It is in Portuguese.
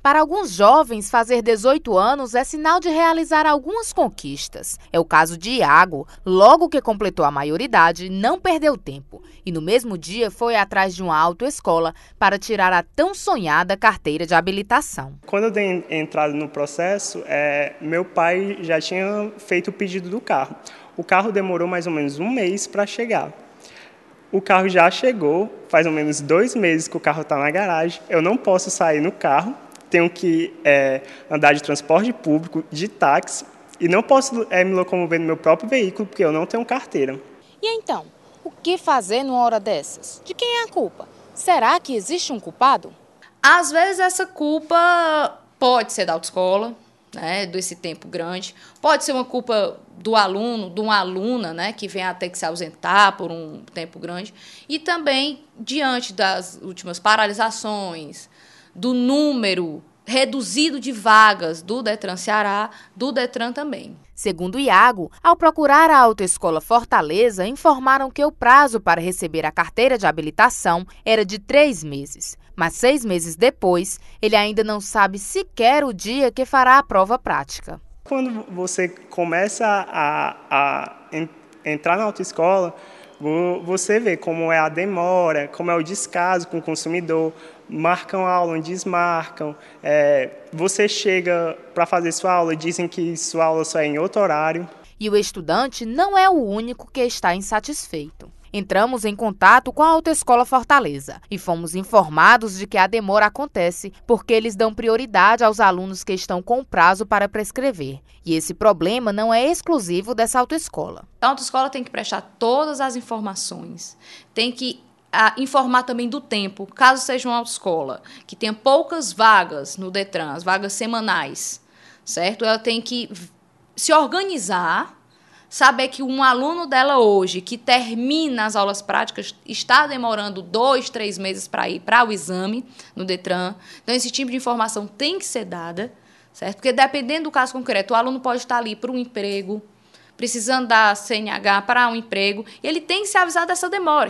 Para alguns jovens, fazer 18 anos é sinal de realizar algumas conquistas. É o caso de Iago. Logo que completou a maioridade, não perdeu tempo e no mesmo dia foi atrás de uma autoescola para tirar a tão sonhada carteira de habilitação. Quando eu dei entrada no processo, é, meu pai já tinha feito o pedido do carro. O carro demorou mais ou menos um mês para chegar. O carro já chegou, faz ou menos dois meses que o carro está na garagem. Eu não posso sair no carro tenho que é, andar de transporte público, de táxi, e não posso é, me locomover no meu próprio veículo porque eu não tenho carteira. E então, o que fazer numa hora dessas? De quem é a culpa? Será que existe um culpado? Às vezes essa culpa pode ser da autoescola, né, desse tempo grande. Pode ser uma culpa do aluno, de uma aluna, né, que vem até que se ausentar por um tempo grande. E também diante das últimas paralisações, do número reduzido de vagas do Detran Ceará, do Detran também. Segundo Iago, ao procurar a Autoescola Fortaleza, informaram que o prazo para receber a carteira de habilitação era de três meses. Mas seis meses depois, ele ainda não sabe sequer o dia que fará a prova prática. Quando você começa a, a entrar na autoescola, você vê como é a demora, como é o descaso com o consumidor, marcam aula, desmarcam. É, você chega para fazer sua aula, e dizem que sua aula só é em outro horário. E o estudante não é o único que está insatisfeito. Entramos em contato com a Autoescola Fortaleza e fomos informados de que a demora acontece porque eles dão prioridade aos alunos que estão com prazo para prescrever. E esse problema não é exclusivo dessa autoescola. A autoescola tem que prestar todas as informações, tem que a ah, informar também do tempo, caso seja uma autoescola que tenha poucas vagas no Detran, as vagas semanais, certo? Ela tem que se organizar saber que um aluno dela hoje, que termina as aulas práticas, está demorando dois, três meses para ir para o exame no Detran. Então, esse tipo de informação tem que ser dada, certo? Porque dependendo do caso concreto, o aluno pode estar ali para um emprego, precisando da CNH para um emprego, e ele tem que ser avisado dessa demora.